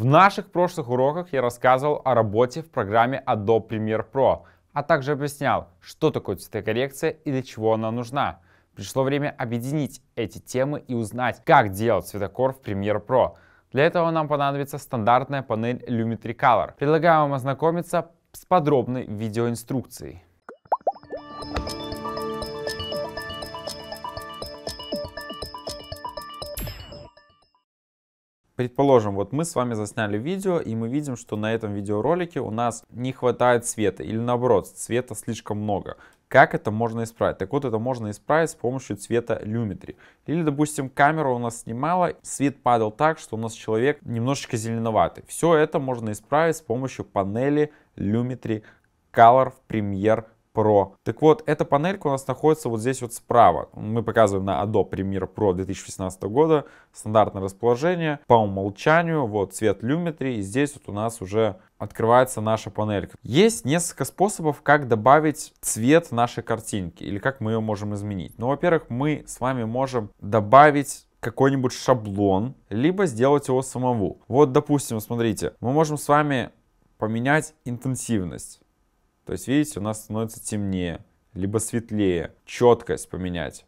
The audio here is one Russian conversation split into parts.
В наших прошлых уроках я рассказывал о работе в программе Adobe Premiere Pro, а также объяснял, что такое цветокоррекция и для чего она нужна. Пришло время объединить эти темы и узнать, как делать цветокор в Premiere Pro. Для этого нам понадобится стандартная панель Lumetri Color. Предлагаю вам ознакомиться с подробной видеоинструкцией. Предположим, вот мы с вами засняли видео, и мы видим, что на этом видеоролике у нас не хватает света, или наоборот, света слишком много. Как это можно исправить? Так вот, это можно исправить с помощью цвета люметри. Или, допустим, камера у нас снимала, свет падал так, что у нас человек немножечко зеленоватый. Все это можно исправить с помощью панели люметри Color в Premiere Pro. Так вот, эта панелька у нас находится вот здесь вот справа. Мы показываем на Adobe Premiere Pro 2018 года. Стандартное расположение. По умолчанию, вот цвет Lumetri. И здесь вот у нас уже открывается наша панелька. Есть несколько способов, как добавить цвет нашей картинки или как мы ее можем изменить. Ну, во-первых, мы с вами можем добавить какой-нибудь шаблон, либо сделать его самому. Вот, допустим, смотрите, мы можем с вами поменять интенсивность. То есть, видите, у нас становится темнее, либо светлее. Четкость поменять.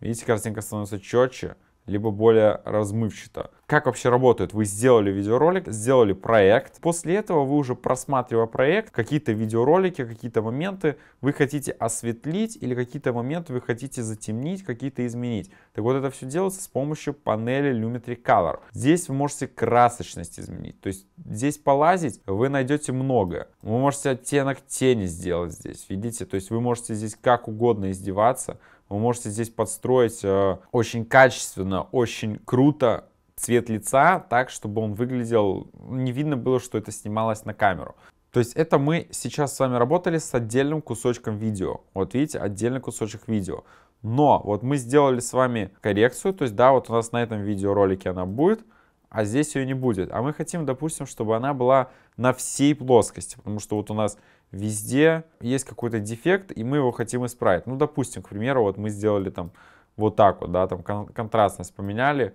Видите, картинка становится четче либо более размывчато. Как вообще работает? Вы сделали видеоролик, сделали проект. После этого вы уже просматривая проект, какие-то видеоролики, какие-то моменты вы хотите осветлить или какие-то моменты вы хотите затемнить, какие-то изменить. Так вот это все делается с помощью панели Lumetri Color. Здесь вы можете красочность изменить. То есть здесь полазить вы найдете много. Вы можете оттенок тени сделать здесь, видите? То есть вы можете здесь как угодно издеваться вы можете здесь подстроить э, очень качественно, очень круто цвет лица так, чтобы он выглядел, не видно было, что это снималось на камеру. То есть это мы сейчас с вами работали с отдельным кусочком видео. Вот видите, отдельный кусочек видео. Но вот мы сделали с вами коррекцию, то есть да, вот у нас на этом видеоролике она будет, а здесь ее не будет. А мы хотим, допустим, чтобы она была на всей плоскости, потому что вот у нас везде есть какой-то дефект, и мы его хотим исправить. Ну, допустим, к примеру, вот мы сделали там вот так вот, да, там кон контрастность поменяли,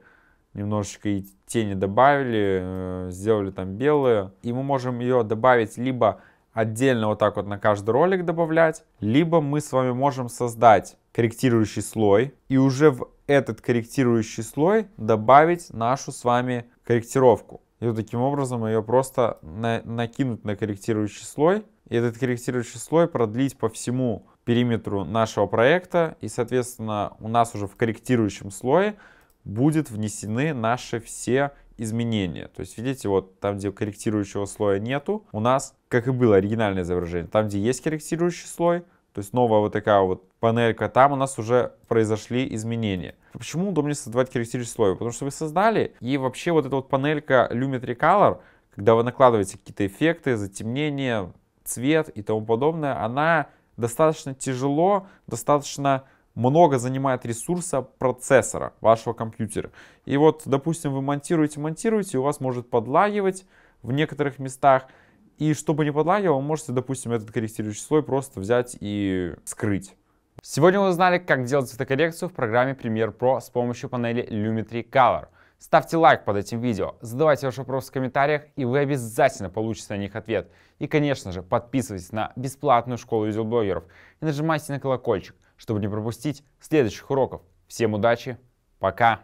немножечко и тени добавили, э, сделали там белые. И мы можем ее добавить либо отдельно вот так вот на каждый ролик добавлять, либо мы с вами можем создать корректирующий слой и уже в этот корректирующий слой добавить нашу с вами корректировку. И вот таким образом ее просто на, накинуть на корректирующий слой. И этот корректирующий слой продлить по всему периметру нашего проекта. И, соответственно, у нас уже в корректирующем слое будут внесены наши все изменения. То есть, видите, вот там, где корректирующего слоя нету, у нас, как и было оригинальное изображение, там, где есть корректирующий слой, то есть новая вот такая вот панелька, там у нас уже произошли изменения. Почему удобнее создавать характеристические слои? Потому что вы создали, и вообще вот эта вот панелька Lumetri Color, когда вы накладываете какие-то эффекты, затемнение, цвет и тому подобное, она достаточно тяжело, достаточно много занимает ресурса процессора вашего компьютера. И вот, допустим, вы монтируете, монтируете, и у вас может подлагивать в некоторых местах, и чтобы не подлагивало, можете, допустим, этот корректирующий слой просто взять и скрыть. Сегодня вы узнали, как делать цветокоррекцию в программе Premiere Pro с помощью панели Lumetri Color. Ставьте лайк под этим видео, задавайте ваши вопросы в комментариях, и вы обязательно получите на них ответ. И, конечно же, подписывайтесь на бесплатную школу видеоблогеров и нажимайте на колокольчик, чтобы не пропустить следующих уроков. Всем удачи, пока!